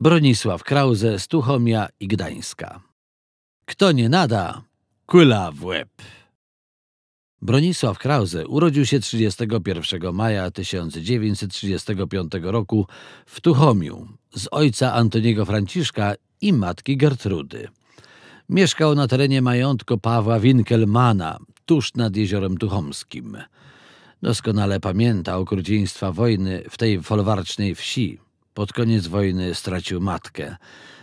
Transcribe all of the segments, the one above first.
Bronisław Krause z Tuchomia i Gdańska. Kto nie nada, kula w łeb. Bronisław Krause urodził się 31 maja 1935 roku w Tuchomiu z ojca Antoniego Franciszka i matki Gertrudy. Mieszkał na terenie majątku Pawła Winkelmana, tuż nad jeziorem Tuchomskim. Doskonale pamięta okrucieństwa wojny w tej folwarcznej wsi. Pod koniec wojny stracił matkę.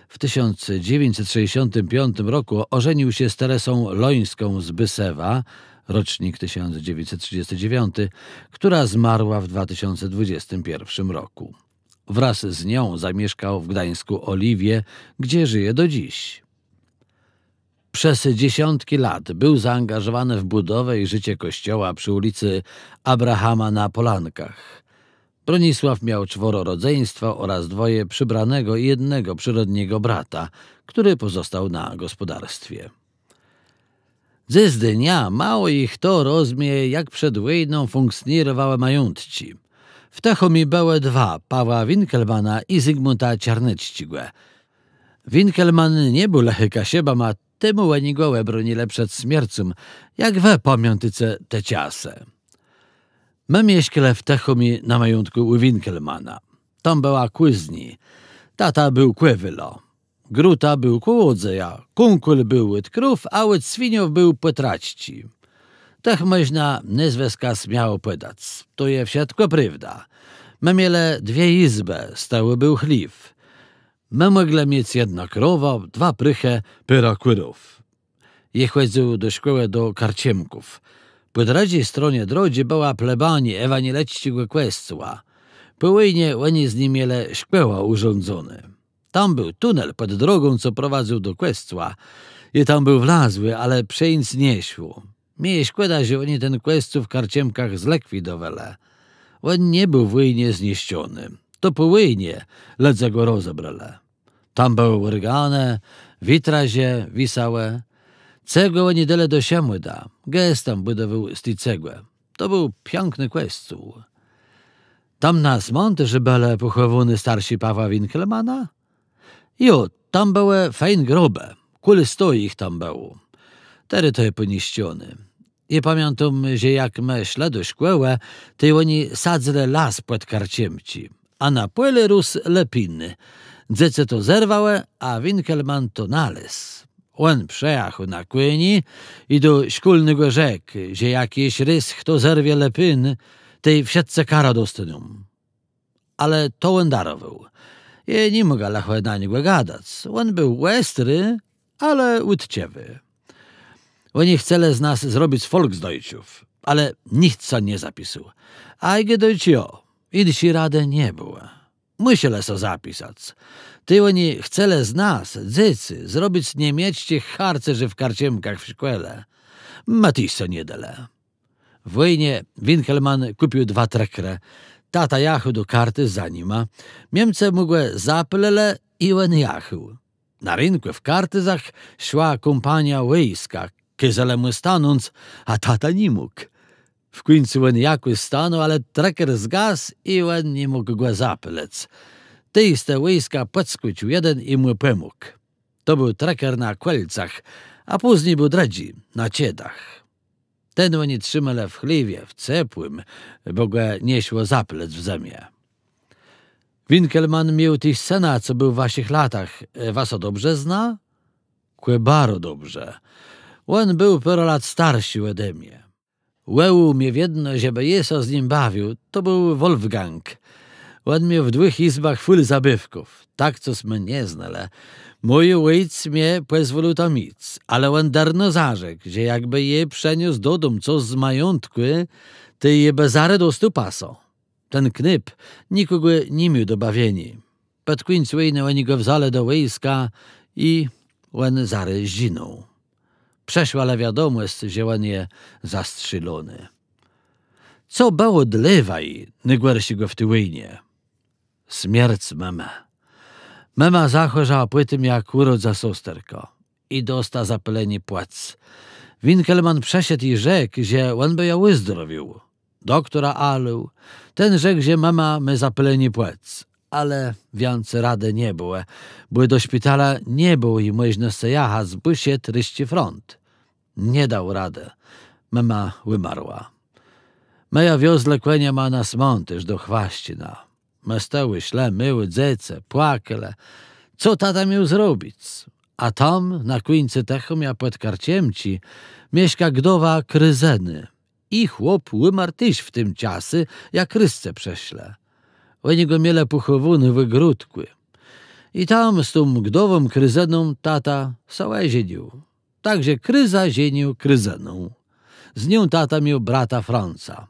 W 1965 roku ożenił się z Teresą Lońską z Bysewa, rocznik 1939, która zmarła w 2021 roku. Wraz z nią zamieszkał w Gdańsku Oliwie, gdzie żyje do dziś. Przez dziesiątki lat był zaangażowany w budowę i życie kościoła przy ulicy Abrahama na Polankach. Bronisław miał czworo rodzeństwa oraz dwoje przybranego i jednego przyrodniego brata, który pozostał na gospodarstwie. Ze zdenia mało ich to rozmie, jak przed wojną funkcjonowała majątci. W Tachomi były dwa, Pawła Winkelmana i Zygmunta Czarneczcigłe. Winkelman nie był Lechy sieba, ma temu łenigłe bronile przed śmierci, jak we pamiątyce te ciase. My mieszkale w Techumi na majątku Winkelmana. Tam była kłyzni. Tata był kływylo. Gruta był kłodzeja, kunkul był łyt krów, a łyt swiniów był płytraćci. Tech można niezweska śmiało pydać. To je wszystko prawda. My miele dwie izby, stały był chliw. My mogle mieć jedna krowa, dwa pryche, pyra kłyrów. Jechodził do szkoły do karciemków. Po drugiej stronie drogi była plebanii ewanielećciego kwestła. Pyłyjnie oni z niemiele szkłeła urządzone. Tam był tunel pod drogą, co prowadził do kwestła. I tam był wlazły, ale przejęc nie śło. Mieje szkoda, że oni ten kwestł w karciemkach zlikwidowali. On nie był wyjnie zniszczony. To połyjnie, ledze go rozebrali. Tam były organy, witrazie, wisałe, Цего не do до сямы да, z tej cegły. To był piękny kwestuł. Tam na że były pochowany starsi Pawła Winkelmana? Jo, tam były fejn grobe, kuli stoi ich tam było. Tery to je poniszczony. I pamiętam, że jak me śledo szkłełe, to oni sadzle las pod karciemci, a na płyle rus lepiny. Dzece to zerwałe, a Winkelman to nales. Он przejechał na kłyni i do szkolnego rzek, że jakiś rys, kto zerwie lepin, tej wsiadce kara dostaną. Ale to on darował. Je nie mogę lachłe na niego gadać. On był łestry, ale utciewy. Oni chcele z nas zrobić Volksdeutschów, ale nic co nie zapisał. A gdy dojcio, idsi rady nie było. Myślę so zapisać. Ty oni chcele z nas, dzycy, zrobić nie mieć tych harcerzy w karciemkach w szkole. Matisa nie niedele. W wojnie Winkelmann kupił dwa trekre. Tata jachu do karty za nima. Niemce mogły zaplele i łen jachu. Na rynku w kartyzach szła kompania łyjska, kyzelemu stanąc, a tata nie mógł. W końcu він якось стану, ale tracker згас, i він nie mógł go zaplec. Tej z te łyjska podskłócił jeden i mu pomógł. To był tracker na kolcach, a później był dredzi na ciedach. Ten oni trzymale w chliwie, w ciepłym, bo go nieśło zaplec w zemię. Winkelman miał tych scena, co był w waszych latach. Was o dobrze zna? Kłe bardzo dobrze. On był parę lat starszy ode mnie. Łeł mnie w jedno, żeby jeso z nim bawił, to był Wolfgang. mnie w dwóch izbach full zabywków, tak co mnie znale. Mój ojciec mnie pozwolił to mic, ale on darno zarzekł, że jakby je przeniósł do domu co z majątku, to je bezare do stupaso. Ten knyp nikogo nie miał do bawieni. Pod końcu oni go wzale do wojska i on zary zginął. Przeszła, wiadomość, wiadomo, jest zielenie zastrzelony. Co było dlewaj, się go w tyłynie. Śmierć mama. Mema zachorzała płytym jak urod za sosterko i dosta zapylenie płac. Winkelman przesiedł i rzekł, że on by ją uzdrowił. Doktora alu, ten rzekł, że mama my zapylenie płac ale вянце раде не було, бо до шпиталя не було і можливості яха збище tryści front. Nie dał rady. Mema wymarła. Meja wiozle kłenia ma nas montyż do chwaścina. Me stoły śle, myły, dzece, płakele. Co tata miał zrobić? A tam, na kwińcy techomia pod płetkarciemci. mieszka gdowa Kryzeny. I chłop łymartyś w tym ciasy, jak rysce prześle. Вони гоміля пухову вигрудкує. І там з тим гдовим кризеном тата савай жінів. Так же криза жінів кризену. З ним тата мів брата Франца.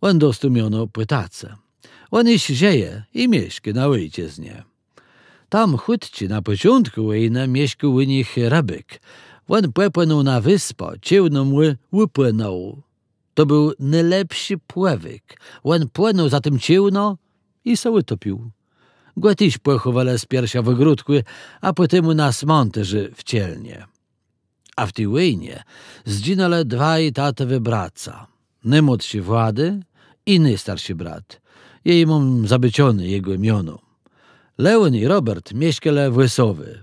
Он достуміоно питаце. Он іщ жеє і мішки на витязні. Tam chudci na początku i na mieszku u nich rabyk. On płepłynął na wyspę, ciłno mu wypłynął. To był najlepszy płewik. On płynął za tym ciłno topił. Савитопів. Гватіч поховали сперся в Игрудку, a potem у nas monty в wcielnie. A w łynie zginęli dwaj tatowy braca. Najmłodszy Włady i najstarszy brat. Jej mam zabyciony jego imionu. Leon i Robert mieszkali w Łysowy.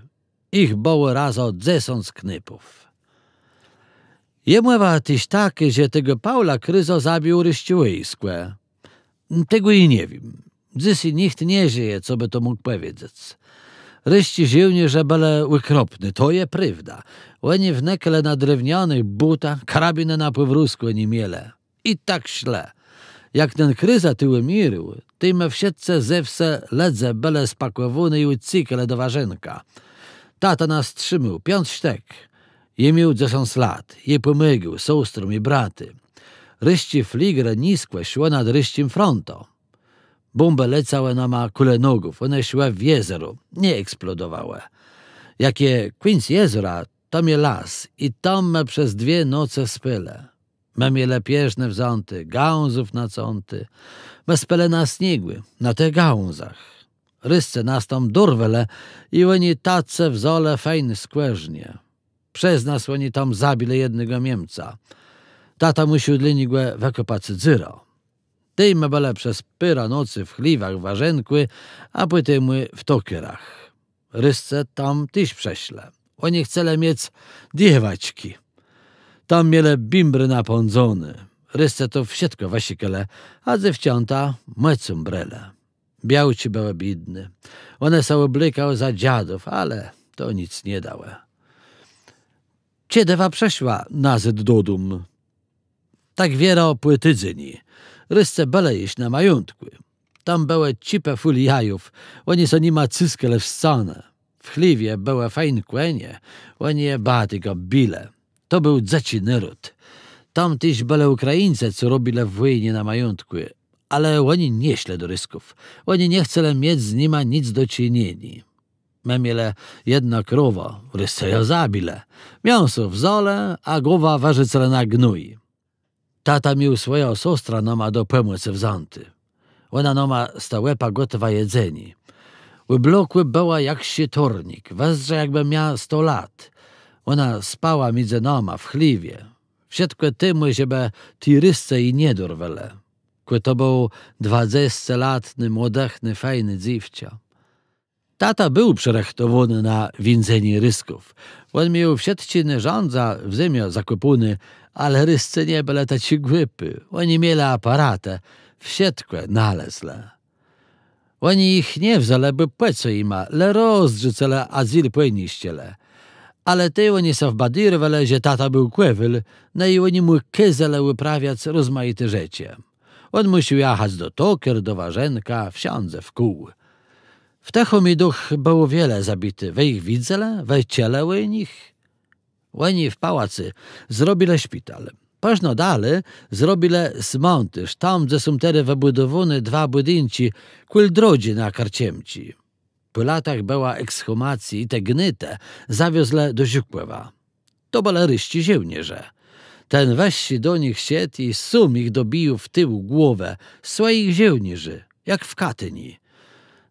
Ich było razo dziesiąt knypów. Jemowa tyś takie, że tego Paula Kryzo zabił ryściłyjskłe. Tego i nie wiem. Dziś nikt nie żyje, co by to mógł powiedzieć. Ryści że byle ukropny, to je prawda. w nekle na drewnianych butach, karabiny na powrózku nie miele. I tak śle. Jak ten kryza tyły mirł, tym wszyscy zewse ledze bele spakowuny i ucikle do warzenka. Tata nas trzymał, piąt sztek. Je miał dziesiąt lat, je pomygił, soustrom i braty. Ryści fligre niskłe szło nad ryścim fronto. Bumbe lecała na ma kule nogów, one szła w jezero, nie eksplodowała. Jakie Queens jezora, tam je las i tam me przez dwie noce spyle. Me miele pierzne wząty, gałązów na cąty, me spele nasnigły, na te gałązach. Rysce nas tam durwele i oni tace zole fejny skłeżnie. Przez nas oni tam zabili jednego Niemca. Tata musiał dla niego wykopać dzyrał. Tejme bele przez pyra nocy w chliwach warzenkły, a płytymły w tokierach. Rysce tam tyś prześle. Oni chcele mieć diewaćki. Tam miele bimbry napądzony. Rysce to wsietko wasikele, a zewciąta mec umbrele. Białci były bidny. One są blykał za dziadów, ale to nic nie dałe. Ciedewa przeszła nazet dodum. Tak wiera o płytydzyni рыска балеешь на маёнтку. Там было чипа фулияев, они с нима цискали в сцена. W chliwie były fajne kłenie, oni baty go bile. To był dzeciny ród. Tam tyś byle Ukraińcy, co robile w wojnie na majątku, ale oni nie śle do rysków. Oni nie chceli mieć z nima nic do czynienia. Memiele mieli jedna krowa, rysce ją zabile. Mięso w zole, a głowa waży cele na gnój. Tata mi usvojao s ostranoma do pomoce zanty. Ona noma sta gotowa jedzeni. bloku była jak tornik, wezrze jakby miała sto lat. Ona spała między noma w chliwie. Wszystko tymy siebie tirysce i niedorwele. Kły to był latny, młodechny, fajny dziewczę. Tata był przerachtowany na więcenie rysków. On miał wszetczyny rządza w ziemię zakupuny, ale ryscy nie byle ci głupy. Oni mieli aparatę, wsietkę nalezle. Oni ich nie wzale by peco ima, le rozdrzycele azil płyniściele. Ale ty oni są wele że tata był kływyl, no i oni mu kyzele uprawiać rozmaite rzeczy. On musiał jechać do Toker, do Warzenka, wsiądze w kół. W ми дух było wiele zabity. we ich widzele, we ciele u nich. Łeni w pałacy zrobile szpital. Pażno dalej zrobile smontyż, tam, ze sumtery tery wybudowany dwa budynki, kul drodzi na karciemci. Po latach była ekshumacji i te gnyte zawiozle do Ziukłewa. To baleryści żołnierze. Ten weźsi do nich siet i sum ich dobił w tył głowę swoich żołnierzy, jak w Katyni.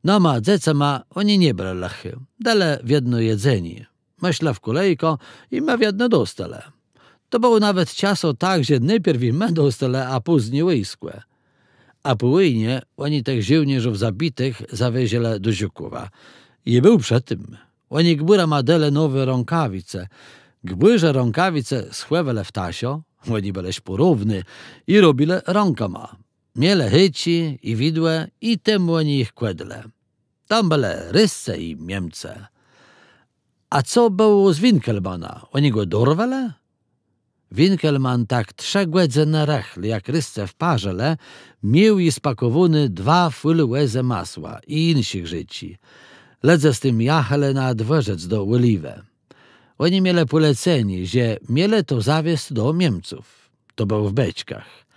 No Дома ma, oni nie не lechy. dele w jedno jedzenie. Myśla w kolejko i ma w jedno dostele. To było nawet ciaso tak, że najpierw im dostele, a później łyskłe. A po oni tych tak żołnierzów zabitych zawieźle do Ziukowa. I był przed tym. Oni gbura madele nowe rąkawice. Gbłyże rąkawice schłewele w tasio, oni byleś porówny i robile rąkama miele chyci i widłe i temu oni ich kwedle. Tam byle rysce i miemce. A co było z Winkelmana? Oni go dorwale? Winkelman tak głedze na rechl, jak rysce w parzele, mił i spakowuny dwa fylłeze masła i insich życi. Ledze z tym jachele na dworzec do Uliwe. Oni miele poleceni, że miele to zawies do Niemców. To był w beczkach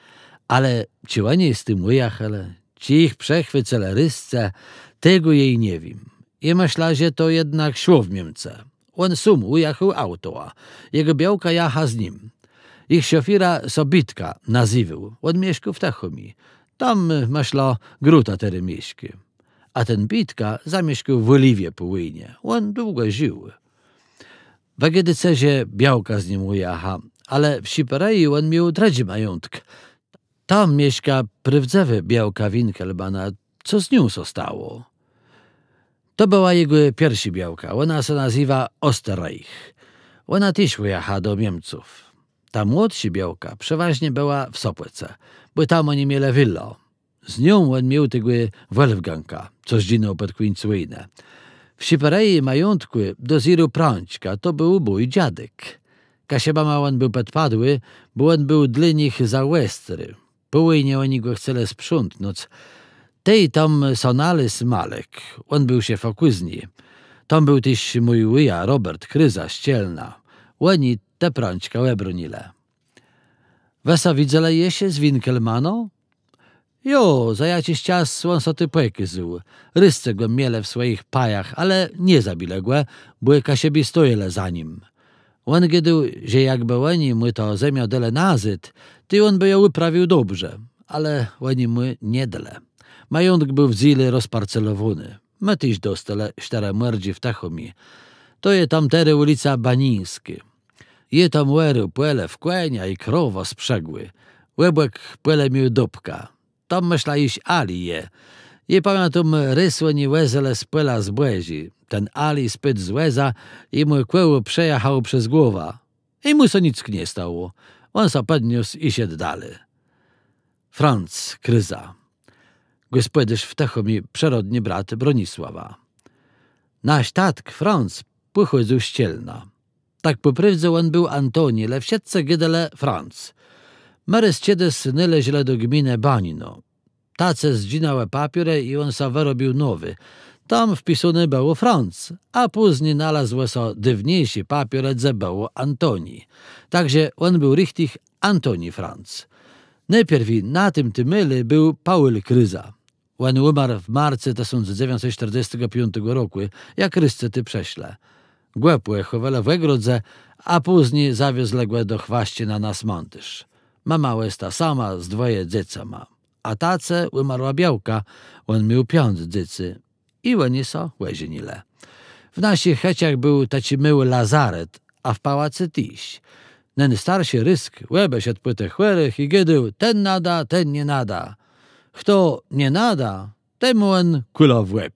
ale ciłanie jest tym ujechali? ci ich przechwy celerysce, tego jej nie wiem. I myślazie to jednak szło w Niemce. On sum ujechał autoa, jego białka jacha z nim. Ich szofira Sobitka nazywał, on mieszkał w techumi. Tam myśla gruta tery mieszki. A ten Bitka zamieszkał w Oliwie Połynie. On długo żył. W Agedycezie białka z nim ujacha, ale w Siperei on miał traci majątk. Tam mieszka prywdzewy Białka Winkelmana. Co z nią zostało? To była jego pierwsza białka. Ona się nazywa Osterreich. Ona też wyjechała do Niemców. Ta młodsza białka przeważnie była w Sopłece, bo tam oni mieli willo. Z nią on miał tego Wolfganga, co zginął pod Queenswayne. W Siperei majątku do ziru prączka to był bój dziadek. Kasieba on był podpadły, bo on był dla nich za Westry. Połynie go chcele sprzątnąć. Tej tam sonale malek. on był się fokuzni. Tam był tyś mój łyja Robert Kryza ścielna. Łeni te prąćka łebronile. Wesa widzele je się z Winkelmaną? Jo, czas cias słonsoty płekyzył. Rysce go miele w swoich pajach, ale nie zabiległe, błyka siebie stojele za nim. On kiedy że jakby oni my to zemio dele nazyt, ty on by ją uprawił dobrze, ale oni my nie dele. Majątek był w zile rozparcelowany. My tyś dostele sztere merdzi w tachomi. To je tamtery ulica Banińskie. Je tam łery płele w kłenia i krowa sprzegły. Łebek płele mił dupka. Tam myśla iś ali je. Je pamiętam rysłe ni łezele z płela z błezi. Ten Ali spyt z łeza i mu kłęło przejechał przez głowa. I mu se nic nie stało. On se podniósł i siedł dalej. Franc, kryza. Gospodysz w mi przerodni brat Bronisława. Nasz tatk, Franc, pochodził z uścielna. Tak poprawdze on był Antoni, ale wsiadce gydele Franc. Marys ciede nyle źle do gminy Banino. Tace zdzinały papierę i on sa wyrobił nowy – tam Там вписане було a później znalazł się dziwniejszy папірець за було Antoni, także on był richtig Antoni Franc. Najpierw na tym tymyle był Paul Kryza. On umarł w marcu 1945 roku, jak ty prześle. Głepłe chowele w Egrodze, a później zawiezległe do chwaści na nas montyż. Mama ta sama z dwoje dzieca ma. A tace umarła białka, on miał piąt dziecy, i łyniso łezinile. W naszych heciach był taci myły lazaret, a w pałacy tiś. Nen starszy rysk, łebeś od płyte chłerych i gydył, ten nada, ten nie nada. Kto nie nada, temu en kula w łeb.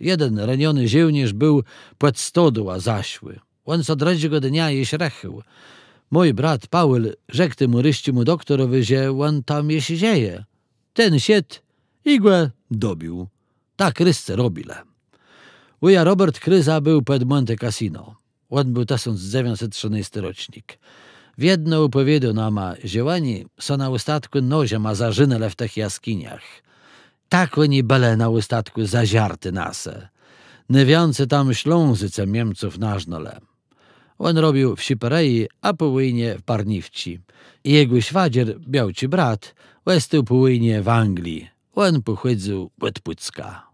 Jeden raniony żołnierz był płet stodła zaśły. On z odrodziego dnia jeś rechył. Mój brat Paul rzekł temu ryściu mu doktorowy, że on tam je się dzieje. Ten sied igłę dobił. Tak, rysce robile. Uja Robert Kryza był pod Monte Casino. On był 1913 rocznik. W jedną powiedu nama ziołani są na ustatku nozie ma zażynę w tych jaskiniach. Tak oni belę na za zaziarty nase. Nywiący tam ślązyce Niemców nażnole. On robił w Siperii, a po w Parniwci. I jego świadzier, białci brat, westył po łynie w Anglii. On pochodził od Pucka.